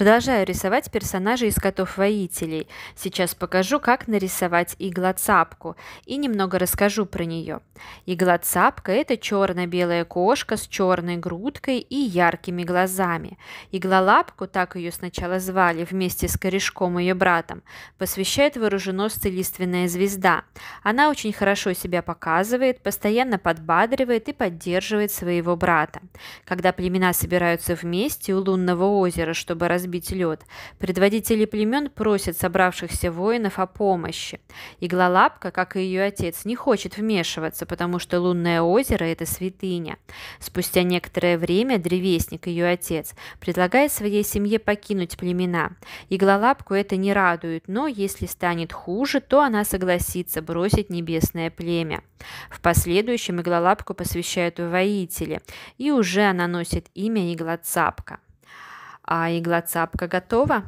Продолжаю рисовать персонажей из котов-воителей. Сейчас покажу, как нарисовать иглоцапку и немного расскажу про нее. Иглоцапка – это черно-белая кошка с черной грудкой и яркими глазами. Иглолапку, так ее сначала звали, вместе с корешком ее братом, посвящает вооруженосцы лиственная звезда. Она очень хорошо себя показывает, постоянно подбадривает и поддерживает своего брата. Когда племена собираются вместе у лунного озера, чтобы разбить разбить лед. Предводители племен просят собравшихся воинов о помощи. Иглолапка, как и ее отец, не хочет вмешиваться, потому что лунное озеро – это святыня. Спустя некоторое время древесник, ее отец, предлагает своей семье покинуть племена. Иглолапку это не радует, но если станет хуже, то она согласится бросить небесное племя. В последующем иглолапку посвящают воители, и уже она носит имя иглоцапка. А игла цапка готова?